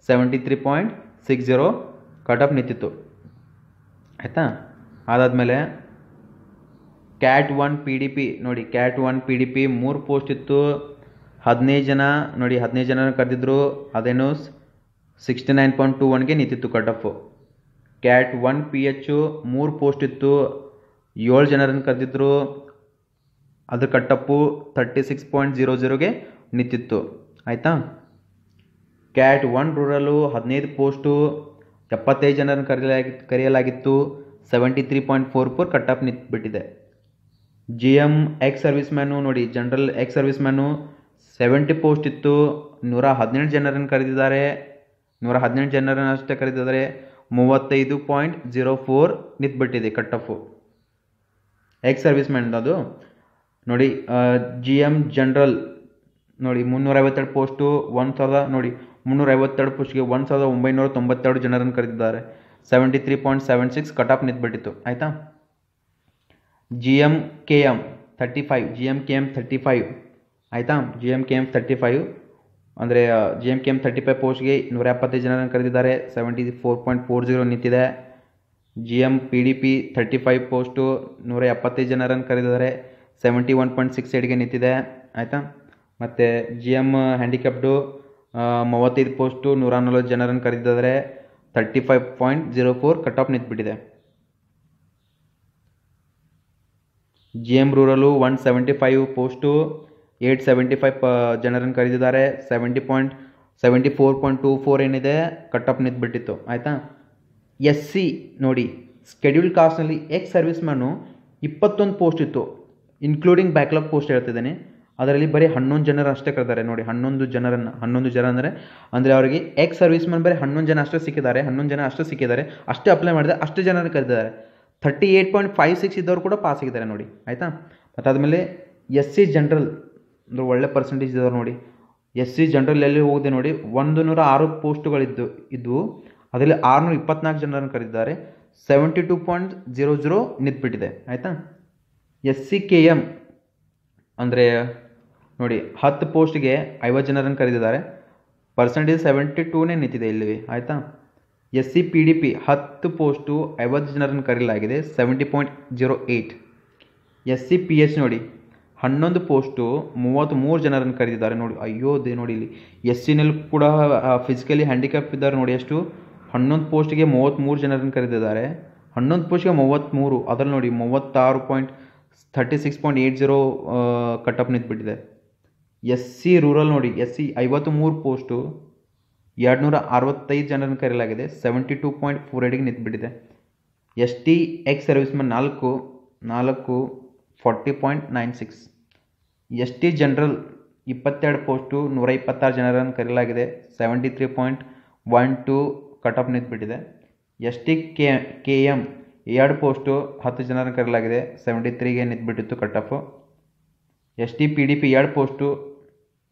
seventy three point six zero cut off ನಿಂತಿತ್ತು ಆಯಿತಾ ಅದಾದಮೇಲೆ cat one P D P ನೋಡಿ cat one P D P ಮೂರು ಪೋಸ್ಟ್ ಇತ್ತು ಹದಿನೈದು ಜನ ನೋಡಿ ಹದಿನೈದು ಜನ ಕರೆದಿದ್ರು ಅದೇನು ಸಿಕ್ಸ್ಟಿ ನೈನ್ ಪಾಯಿಂಟ್ ಟು ಒನ್ಗೆ ನಿಂತಿತ್ತು cut off cat one P H ಮೂರು ಪೋಸ್ಟ್ ಇತ್ತು ಏಳು ಜನರನ್ನು ಕರೆದಿದ್ರು ಅದ್ರ cut off thirty six point zero ಜೀರೋಗೆ ನಿಂತಿತ್ತು ಆಯಿತಾ ಕ್ಯಾಟ್ ಒನ್ ರೂರಲ್ಲು ಹದಿನೈದು ಪೋಸ್ಟು ಎಪ್ಪತ್ತೈದು ಜನರನ್ನು ಕರೆಯಲಾಗಿ ಕರೆಯಲಾಗಿತ್ತು seventy three point four four cut ನಿಂತ್ಬಿಟ್ಟಿದೆ G M ex service man ನೋಡಿ general ex service man seventy post ಇತ್ತು ನೂರ ಹದಿನೆಂಟು ಜನರನ್ನು ಕರೆದಿದ್ದಾರೆ ನೂರ ಹದಿನೆಂಟು ಜನರನ್ನು ಅಷ್ಟೇ ಕರೆದಿದ್ದಾರೆ ಮೂವತ್ತೈದು ಪಾಯಿಂಟ್ ಜೀರೋ ಫೋರ್ ನಿಂತ್ಬಿಟ್ಟಿದೆ cut off ex service man ಅದು ನೋಡಿ ಜಿ ಎಮ್ ಜನರಲ್ ನೋಡಿ ಮುನ್ನೂರ ಐವತ್ತೆರಡು ಪೋಸ್ಟು ಒಂದು ಸಾವಿರದ ನೋಡಿ ಮುನ್ನೂರ ಐವತ್ತೆರಡು ಪೋಸ್ಟ್ಗೆ ಒಂದು ಸಾವಿರದ ಒಂಬೈನೂರ ತೊಂಬತ್ತೆರಡು ಜನರನ್ನು ಕರೆದಿದ್ದಾರೆ seventy three point seven six cut off ನಿಂತ್ಬಿಟ್ಟಿತ್ತು ಆಯಿತಾ G M K M thirty five G M K M thirty five ಆಯಿತಾ G M K M thirty five ಅಂದರೆ G M K M thirty five ಪೋಸ್ಟ್ಗೆ ನೂರ ಎಪ್ಪತ್ತೈದು ಜನರನ್ನು ಕರೆದಿದ್ದಾರೆ seventy four point four zero ನಿಂತಿದೆ G M P D P thirty five post ನೂರ ಎಪ್ಪತ್ತೈದು ಜನರನ್ನು ಕರೆದಿದ್ದಾರೆ ಸೆವೆಂಟಿ ಒನ್ ಪಾಯಿಂಟ್ ಸಿಕ್ಸ್ ಏಟ್ಗೆ ನಿಂತಿದೆ ಆಯಿತಾ ಮತ್ತು ಜಿ ಎಮ್ ಹ್ಯಾಂಡಿಕ್ಯಾಪ್ಡು ಮೂವತ್ತೈದು ಪೋಸ್ಟು ನೂರ ನಲ್ವತ್ತು ಜನರನ್ನು ಕರೆದಿದ್ದಾರೆ thirty five point zero four cut off ನಿಂತ್ಬಿಟ್ಟಿದೆ G M rural one seventy five post eight seventy five ಪ ಜನರನ್ನು ಕರೆದಿದ್ದಾರೆ seventy point seventy four point two four ಏನಿದೆ ಕಟ್ ಆಫ್ ನಿಂತ್ಬಿಟ್ಟಿತ್ತು ಆಯಿತಾ ಎಸ್ ಸಿ ನೋಡಿ ಸ್ಕೆಡ್ಯೂಲ್ ಕಾಸ್ಟ್ನಲ್ಲಿ ಎಕ್ಸ್ ಸರ್ವಿಸ್ ಮ್ಯಾನು ಇಪ್ಪತ್ತೊಂದು ಪೋಸ್ಟ್ ಇತ್ತು ಇನ್ಕ್ಲೂಡಿಂಗ್ ಬ್ಯಾಕ್ಲಾಗ್ ಪೋಸ್ಟ್ ಹೇಳ್ತಿದ್ದೀನಿ ಅದರಲ್ಲಿ ಬರೀ ಹನ್ನೊಂದು ಜನರು ಅಷ್ಟೇ ಕರೆದಾರೆ ನೋಡಿ ಹನ್ನೊಂದು ಜನರನ್ನು ಹನ್ನೊಂದು ಜನ ಅಂದರೆ ಅಂದರೆ ಅವರಿಗೆ ಎಕ್ಸ್ ಸರ್ವಿಸ್ ಮ್ಯಾನ್ ಬರೀ ಹನ್ನೊಂದು ಜನ ಅಷ್ಟೇ ಸಿಕ್ಕಿದ್ದಾರೆ ಹನ್ನೊಂದು ಜನ ಅಷ್ಟೇ ಸಿಕ್ಕಿದ್ದಾರೆ ಅಷ್ಟೇ ಅಪ್ಲೈ ಮಾಡಿದೆ ಅಷ್ಟು ಜನರನ್ನು ಕರೆದಿದ್ದಾರೆ thirty eight point five six ಇದ್ದವ್ರು ಕೂಡ ಪಾಸ್ ಆಗಿದ್ದಾರೆ ನೋಡಿ ಆಯಿತಾ ಮತ್ತು ಆದಮೇಲೆ ಎಸ್ ಸಿ ಜನ್ರಲ್ ಅಂದರೆ ಒಳ್ಳೆ ಪರ್ಸೆಂಟೇಜ್ ಇದ್ದವ್ರು ನೋಡಿ ಎಸ್ ಸಿ ಜನ್ರಲ್ ಎಲ್ಲಿ ಹೋಗಿದೆ ನೋಡಿ ಒಂದು ನೂರ ಆರು ಪೋಸ್ಟ್ಗಳಿದ್ದು ಇದ್ದವು ಅದರಲ್ಲಿ ಆರುನೂರ ಇಪ್ಪತ್ನಾಲ್ಕು ಜನರನ್ನು ಕರೆದಿದ್ದಾರೆ seventy two point zero zero ನಿಂತ್ಬಿಟ್ಟಿದೆ ಆಯಿತಾ ಎಸ್ ಸಿ ಕೆ ಎಮ್ ಅಂದರೆ ನೋಡಿ ಹತ್ತು ಪೋಸ್ಟ್ಗೆ ಐವತ್ತು ಜನರನ್ನು ಕರೆದಿದ್ದಾರೆ ಪರ್ಸೆಂಟೇಜ್ ಸೆವೆಂಟಿ ಟೂನೇ ನಿಂತಿದೆ ಇಲ್ಲಿ ಆಯಿತಾ S C P D P ಹತ್ತು ಪೋಸ್ಟು ಐವತ್ತು ಜನರನ್ನು ಕರೆಯಲಾಗಿದೆ seventy point zero eight S C P H ನೋಡಿ ಹನ್ನೊಂದು ಪೋಸ್ಟು ಮೂರು ಜನರನ್ನು ಕರೆದಿದ್ದಾರೆ ನೋಡಿ ಅಯ್ಯೋ ದೇ ನೋಡಿ ಇಲ್ಲಿ ಎಸ್ ಸಿನಲ್ಲಿ ಕೂಡ ಫಿಸಿಕಲಿ ಹ್ಯಾಂಡಿಕ್ಯಾಪ್ ಇದ್ದಾರೆ ನೋಡಿ ಎಷ್ಟು ಹನ್ನೊಂದು ಪೋಸ್ಟಿಗೆ ಮೂವತ್ತ್ಮೂರು ಜನರನ್ನು ಕರೆದಿದ್ದಾರೆ ಹನ್ನೊಂದು ಪೋಸ್ಟ್ಗೆ ಮೂವತ್ತ್ಮೂರು ಅದ್ರಲ್ಲಿ ನೋಡಿ ಮೂವತ್ತಾರು point thirty six point eight zero cut off ನಿಂತ್ಬಿಟ್ಟಿದೆ ಎಸ್ ಸಿ ರೂರಲ್ ನೋಡಿ ಎಸ್ ಸಿ ಮೂರು ಪೋಸ್ಟು ಎರಡುನೂರ ಅರವತ್ತೈದು ಜನರನ್ನು ಕರೆಯಲಾಗಿದೆ ಸೆವೆಂಟಿ ಟೂ ಪಾಯಿಂಟ್ ಫೋರ್ ಏಟಿಗೆ ನಿಂತುಬಿಟ್ಟಿದೆ ಎಸ್ ಟಿ ಎಕ್ಸ್ ಸರ್ವಿಸ್ಮನ್ ನಾಲ್ಕು ನಾಲ್ಕು forty point nine six S T general ಇಪ್ಪತ್ತೆರಡು ಪೋಸ್ಟು ನೂರ ಇಪ್ಪತ್ತಾರು ಜನರನ್ನು ಕರೆಯಲಾಗಿದೆ seventy three point one two cut off ನಿಂತುಬಿಟ್ಟಿದೆ S T K K M ಎರಡು ಪೋಸ್ಟು ಹತ್ತು ಜನರನ್ನು ಕರೆಯಲಾಗಿದೆ ಸೆವೆಂಟಿ ತ್ರೀಗೆ ನಿಂತುಬಿಟ್ಟಿತ್ತು cut off S T P D P ಎರಡು ಪೋಸ್ಟು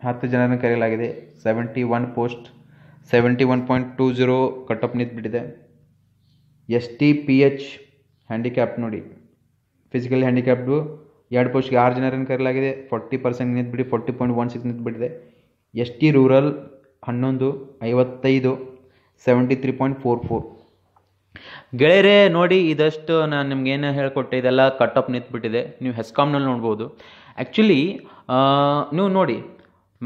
ಹತ್ತು ಜನರನ್ನು ಕರೆಯಲಾಗಿದೆ seventy one post seventy one point two zero cut off ನಿಂತ್ಬಿಟ್ಟಿದೆ S T P H handicapped ನೋಡಿ ಫಿಸಿಕಲ್ ಹ್ಯಾಂಡಿಕ್ಯಾಪ್ಡು ಎರಡು ಪೋಸ್ಟ್ಗೆ ಆರು ಜನರನ್ನು ಕರೆಯಲಾಗಿದೆ ಫೋರ್ಟಿ ಪರ್ಸೆಂಟ್ ನಿಂತ್ಬಿಡಿ ಫೋರ್ಟಿ ಪಾಯಿಂಟ್ ಒನ್ ಸಿಕ್ಸ್ ನಿಂತ್ಬಿಟ್ಟಿದೆ ಎಸ್ ಟಿ ರೂರಲ್ ಹನ್ನೊಂದು ಐವತ್ತೈದು seventy three point four four ಗೆಳೆಯರೆ ನೋಡಿ ಇದಷ್ಟು ನಾನು ನಿಮ್ಗೆ ಹೇಳಿಕೊಟ್ಟೆ ಇದೆಲ್ಲ ಕಟ್ ಅಪ್ ನಿಂತ್ಬಿಟ್ಟಿದೆ ನೀವು ಹೆಸ್ಕಾಮ್ನಲ್ಲಿ ನೋಡ್ಬೋದು ಆ್ಯಕ್ಚುಲಿ ನೀವು ನೋಡಿ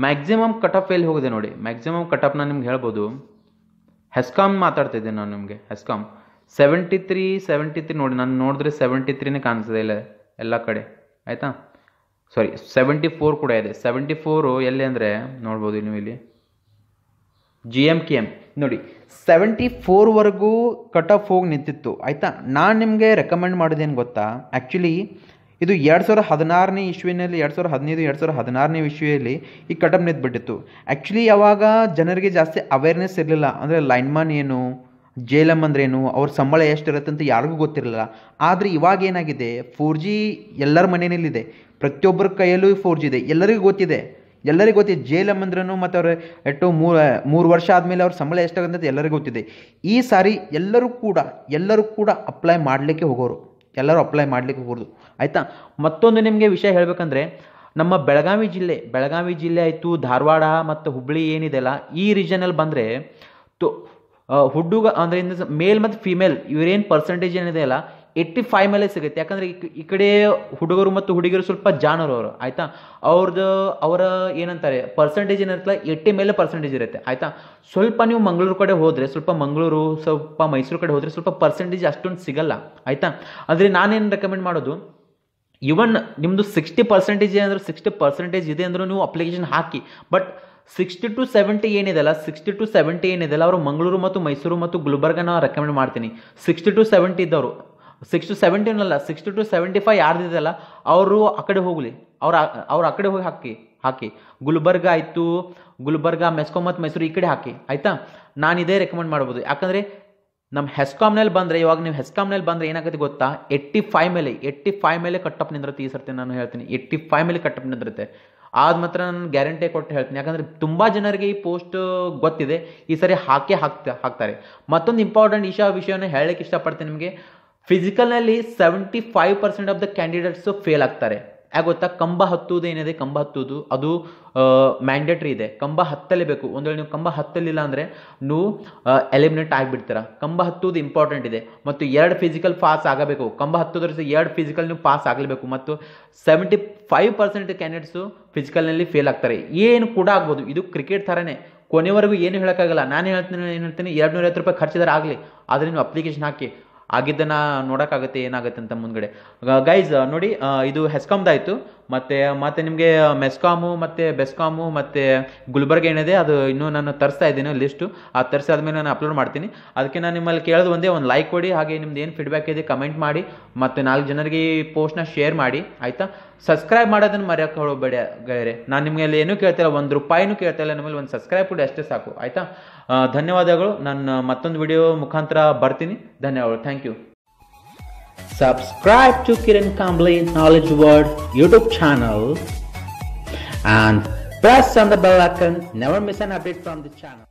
ಮ್ಯಾಕ್ಸಿಮಮ್ ಕಟಪ್ ಎಲ್ಲಿ ಹೋಗಿದೆ ನೋಡಿ ಮ್ಯಾಕ್ಸಿಮಮ್ ಕಟಪ್ನ ನಿಮ್ಗೆ ಹೇಳ್ಬೋದು ಹೆಸ್ಕಾಮ್ ಮಾತಾಡ್ತಿದ್ದೆ ನಾನು ನಿಮಗೆ HESCOM seventy three seventy three ನೋಡಿ ನಾನು ನೋಡಿದ್ರೆ ಸೆವೆಂಟಿ ತ್ರೀನೇ ಕಾಣಿಸ್ತದೆ ಇಲ್ಲ ಎಲ್ಲ ಕಡೆ ಆಯಿತಾ ಸಾರಿ ಸೆವೆಂಟಿ ಫೋರ್ ಕೂಡ ಇದೆ ಸೆವೆಂಟಿ ಫೋರು ಎಲ್ಲಿ ಅಂದರೆ ನೋಡ್ಬೋದು ನೀವು ಇಲ್ಲಿ ಜಿ ಎಮ್ ಕೆ ಎಮ್ ನೋಡಿ ಸೆವೆಂಟಿ ಫೋರ್ವರೆಗೂ ಕಟ್ ಆಫ್ ಹೋಗಿ ನಿಂತಿತ್ತು ಆಯಿತಾ ನಾನು ನಿಮಗೆ ರೆಕಮೆಂಡ್ ಮಾಡಿದ್ದೇನು ಗೊತ್ತಾ ಆ್ಯಕ್ಚುಲಿ ಇದು ಎರಡು ಸಾವಿರದ ಹದಿನಾರನೇ ಇಶ್ವಿನಲ್ಲಿ ಎರಡು ಸಾವಿರದ ಹದಿನೈದು ಎರಡು ಸಾವಿರದ ಹದಿನಾರನೇ ವಿಶ್ವೆಯಲ್ಲಿ ಈ ಕಟಮ್ ನಿಂತ್ಬಿಟ್ಟಿತ್ತು ಆ್ಯಕ್ಚುಲಿ ಯಾವಾಗ ಜನರಿಗೆ ಜಾಸ್ತಿ ಅವೇರ್ನೆಸ್ ಇರಲಿಲ್ಲ ಅಂದರೆ ಲೈನ್ಮ್ಯಾನ್ ಏನು ಜೇಲಮ್ ಅಂದ್ರೇನು ಅವ್ರ ಸಂಬಳ ಎಷ್ಟಿರುತ್ತೆ ಅಂತ ಯಾರಿಗೂ ಗೊತ್ತಿರಲಿಲ್ಲ ಆದರೆ ಇವಾಗ ಏನಾಗಿದೆ ಫೋರ್ ಜಿ ಎಲ್ಲರ ಮನೆಯಲ್ಲಿದೆ ಪ್ರತಿಯೊಬ್ಬರ ಕೈಯಲ್ಲೂ ಫೋರ್ ಜಿ ಇದೆ ಎಲ್ಲರಿಗೂ ಗೊತ್ತಿದೆ ಎಲ್ಲರಿಗೂ ಗೊತ್ತಿದೆ ಜೇಲಮ್ ಅಂದ್ರೂ ಮತ್ತು ಅವ್ರ ಎಟ್ಟು ಮೂರು ಮೂರು ವರ್ಷ ಆದಮೇಲೆ ಅವ್ರ ಸಂಬಳ ಎಷ್ಟಾಗುತ್ತೆ ಎಲ್ಲರಿಗೂ ಗೊತ್ತಿದೆ ಈ ಸಾರಿ ಎಲ್ಲರೂ ಕೂಡ ಎಲ್ಲರೂ ಕೂಡ ಅಪ್ಲೈ ಮಾಡಲಿಕ್ಕೆ ಹೋಗೋರು ಎಲ್ಲರೂ ಅಪ್ಲೈ ಮಾಡಲಿಕ್ಕೆ ಹೋಗೋದು ಆಯಿತಾ ಮತ್ತೊಂದು ನಿಮಗೆ ವಿಷಯ ಹೇಳಬೇಕಂದ್ರೆ ನಮ್ಮ ಬೆಳಗಾವಿ ಜಿಲ್ಲೆ ಬೆಳಗಾವಿ ಜಿಲ್ಲೆ ಆಯಿತು ಧಾರವಾಡ ಮತ್ತು ಹುಬ್ಬಳ್ಳಿ ಏನಿದೆಯಲ್ಲ ಈ ರೀಜನಲ್ಲಿ ಬಂದರೆ ತೊ ಹುಡುಗ ಅಂದರೆ ಮೇಲ್ ಮತ್ತು ಫಿಮೇಲ್ ಇವರೇನು ಪರ್ಸೆಂಟೇಜ್ ಏನಿದೆಯಲ್ಲ ಏಯ್ಟಿ ಫೈವ್ ಮೇಲೆ ಸಿಗುತ್ತೆ ಯಾಕಂದರೆ ಈ ಕಡೆ ಹುಡುಗರು ಮತ್ತು ಹುಡುಗಿಯರು ಸ್ವಲ್ಪ ಜಾನರು ಅವರು ಆಯಿತಾ ಅವ್ರದ್ದು ಅವರ ಏನಂತಾರೆ ಪರ್ಸೆಂಟೇಜ್ ಏನಿರುತ್ತಲ್ಲ ಏಯ್ಟಿ ಮೇಲೆ ಪರ್ಸೆಂಟೇಜ್ ಇರುತ್ತೆ ಆಯಿತಾ ಸ್ವಲ್ಪ ನೀವು ಮಂಗಳೂರು ಕಡೆ ಹೋದರೆ ಸ್ವಲ್ಪ ಮಂಗಳೂರು ಸ್ವಲ್ಪ ಮೈಸೂರು ಕಡೆ ಹೋದರೆ ಸ್ವಲ್ಪ ಪರ್ಸೆಂಟೇಜ್ ಅಷ್ಟೊಂದು ಸಿಗಲ್ಲ ಆಯಿತಾ ಅಂದರೆ ನಾನೇನು ರೆಕಮೆಂಡ್ ಮಾಡೋದು ಇವನ್ ನಿಮ್ಮದು ಸಿಕ್ಸ್ಟಿ ಪರ್ಸೆಂಟೇಜ್ ಏನಂದ್ರೆ ಸಿಕ್ಸ್ಟಿ ಪರ್ಸೆಂಟೇಜ್ ಇದೆ ಅಂದರೂ ನೀವು ಅಪ್ಲಿಕೇಶನ್ ಹಾಕಿ ಬಟ್ ಸಿಕ್ಸ್ಟಿ ಟು ಸೆವೆಂಟಿ ಏನಿದೆಲ್ಲ ಸಿಕ್ಸ್ಟಿ ಟು ಸೆವೆಂಟಿ ಏನಿದೆಲ್ಲ ಅವರು ಮಂಗಳೂರು ಮತ್ತು ಮೈಸೂರು ಮತ್ತು ಗುಲ್ಬರ್ಗನ ರೆಕಮೆಂಡ್ ಮಾಡ್ತೀನಿ ಸಿಕ್ಸ್ಟಿ ಟು ಸೆವೆಂಟಿ ಇದ್ದವರು ಸಿಕ್ಸ್ ಟು ಸೆವೆಂಟಿನಲ್ಲ ಸಿಕ್ಸ್ಟಿ ಟು ಸೆವೆಂಟಿ ಫೈವ್ ಯಾರ್ದಿದೆಲ್ಲ ಅವರು ಆ ಕಡೆ ಹೋಗಲಿ ಅವ್ರು ಅವ್ರು ಆ ಕಡೆ ಹೋಗಿ ಹಾಕಿ ಹಾಕಿ ಗುಲ್ಬರ್ಗ ಆಯಿತು ಗುಲ್ಬರ್ಗ ಮೆಸ್ಕೋ ಮತ್ತು ಮೈಸೂರು ಈ ಕಡೆ ಹಾಕಿ ಆಯಿತಾ ನಾನು ಇದೇ ರೆಕಮೆಂಡ್ ಮಾಡ್ಬೋದು ಯಾಕಂದರೆ ನಮ್ಮ ಹೆಸ್ಕಾಮ್ನಲ್ಲಿ ಬಂದರೆ ಇವಾಗ ನೀವು ಹೆಸ್ಕಾಮ್ನಲ್ಲಿ ಬಂದರೆ ಏನಾಗುತ್ತೆ ಗೊತ್ತಾ ಎಟ್ಟಿ ಫೈವ್ ಮೇಲೆ ಎಟ್ಟಿ ಫೈವ್ ಮೇಲೆ ಕಟ್ಟಪ್ ನಿಂದಿರುತ್ತೆ ಈ ಸರ್ತಿ ನಾನು ಹೇಳ್ತೀನಿ ಎಟ್ಟಿ ಫೈವ್ ಮೇಲೆ ಕಟ್ಟಪ್ ನಿಂದಿರುತ್ತೆ ಆದ ಮಾತ್ರ ನಾನು ಗ್ಯಾರಂಟಿ ಕೊಟ್ಟು ಹೇಳ್ತೀನಿ ಯಾಕಂದರೆ ತುಂಬ ಜನರಿಗೆ ಈ ಪೋಸ್ಟ್ ಗೊತ್ತಿದೆ ಈ ಸರಿ ಹಾಕೇ ಹಾಕ್ತಾ ಹಾಕ್ತಾರೆ ಮತ್ತೊಂದು ಇಂಪಾರ್ಟೆಂಟ್ ಇಶಾ ವಿಷಯವನ್ನು ಹೇಳಕ್ಕೆ ಇಷ್ಟಪಡ್ತೀನಿ ನಿಮಗೆ ಫಿಸಿಕಲ್ನಲ್ಲಿ seventy five percent of the candidates fail ಆಗ್ತಾರೆ ಯಾಕೆ ಗೊತ್ತಾ ಕಂಬ ಹತ್ತುವುದು ಏನಿದೆ ಕಂಬ ಹತ್ತುವುದು ಅದು ಮ್ಯಾಂಡೇಟ್ರಿ ಇದೆ ಕಂಬ ಹತ್ತಲೇಬೇಕು ಒಂದು ವೇಳೆ ನೀವು ಕಂಬ ಹತ್ತಲಿಲ್ಲ ಅಂದರೆ ನೀವು ಎಲಿಮಿನೇಟ್ ಆಗಿಬಿಡ್ತೀರ ಕಂಬ ಹತ್ತುವುದು ಇಂಪಾರ್ಟೆಂಟ್ ಇದೆ ಮತ್ತು ಎರಡು ಫಿಸಿಕಲ್ ಪಾಸ್ ಆಗಬೇಕು ಕಂಬ ಹತ್ತೋದ್ರ ಎರಡು ಫಿಸಿಕಲ್ ನೀವು ಪಾಸ್ ಆಗಲೇಬೇಕು ಮತ್ತು ಸೆವೆಂಟಿ ಫೈವ್ ಪರ್ಸೆಂಟ್ ಕ್ಯಾಂಡಿಡೇಟ್ಸು ಫಿಸಿಕಲ್ನಲ್ಲಿ ಫೇಲ್ ಆಗ್ತಾರೆ ಏನು ಕೂಡ ಆಗ್ಬೋದು ಇದು ಕ್ರಿಕೆಟ್ ಥರನೇ ಕೊನೆವರೆಗೂ ಏನು ಹೇಳೋಕ್ಕಾಗಲ್ಲ ನಾನು ಹೇಳ್ತೀನಿ ಏನು ಹೇಳ್ತೀನಿ ಎರಡು ನೂರೈವತ್ತು ರೂಪಾಯಿ ಖರ್ಚಿದ್ರೆ ಆಗಲಿ ಆದರೆ ನೀವು ಅಪ್ಲಿಕೇಶನ್ ಹಾಕಿ ಆಗಿದ್ದನ್ನು ನೋಡೋಕ್ಕಾಗುತ್ತೆ ಏನಾಗುತ್ತೆ ಅಂತ ಮುಂದ್ಗಡೆ ಗೈಸ್ ನೋಡಿ ಇದು ಹೆಸ್ಕಾಮ್ದಾಯ್ತು ಮತ್ತೆ ಮತ್ತೆ ನಿಮಗೆ ಮೆಸ್ಕಾಮು ಮತ್ತೆ ಬೆಸ್ಕಾಮು ಮತ್ತೆ ಗುಲ್ಬರ್ಗ ಏನಿದೆ ಅದು ಇನ್ನೂ ನಾನು ತರಿಸ್ತಾ ಇದ್ದೀನಿ ಲಿಸ್ಟು ಆ ತರಿಸಾದ್ಮೇಲೆ ನಾನು ಅಪ್ಲೋಡ್ ಮಾಡ್ತೀನಿ ಅದಕ್ಕೆ ನಾನು ನಿಮ್ಮಲ್ಲಿ ಕೇಳೋದು ಒಂದೇ ಒಂದು ಲೈಕ್ ಕೊಡಿ ಹಾಗೆ ನಿಮ್ದು ಏನು ಫೀಡ್ಬ್ಯಾಕ್ ಇದೆ ಕಮೆಂಟ್ ಮಾಡಿ ಮತ್ತು ನಾಲ್ಕು ಜನರಿಗೆ ಈ ಪೋಸ್ಟ್ನ ಶೇರ್ ಮಾಡಿ ಆಯಿತಾ ಸಬ್ಸ್ಕ್ರೈಬ್ ಮಾಡೋದನ್ನು ಮರೆಯೋಕೆ ಹೋಗಬೇಡ ಗೈರೆ ನಾನು ಅಲ್ಲಿ ಏನೂ ಕೇಳ್ತಿಲ್ಲ ಒಂದು ರೂಪಾಯಿನೂ ಕೇಳ್ತಾ ಇಲ್ಲ ನಿಮ್ಮಲ್ಲಿ ಒಂದು ಸಬ್ಸ್ಕ್ರೈಬ್ ಕೂಡ ಅಷ್ಟೇ ಸಾಕು ಆಯಿತಾ ಧನ್ಯವಾದಗಳು ನಾನು ಮತ್ತೊಂದು ವಿಡಿಯೋ ಮುಖಾಂತರ ಬರ್ತೀನಿ ಧನ್ಯವಾದಗಳು thank you Subscribe to Kiran Kambli Knowledge world YouTube channel and press on the bell icon. Never miss an update from the channel.